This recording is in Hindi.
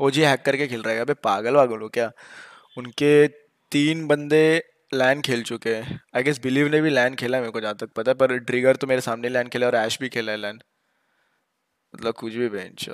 ओ जी हैक करके खेल रहा है अबे पागल वागल हो क्या उनके तीन बंदे लैन खेल चुके हैं आई गेस बिलीव ने भी लैन खेला है मेरे को जहाँ तक पता है पर ड्रिगर तो मेरे सामने लैन खेला और ऐश भी खेला है लैन मतलब कुछ भी बेंच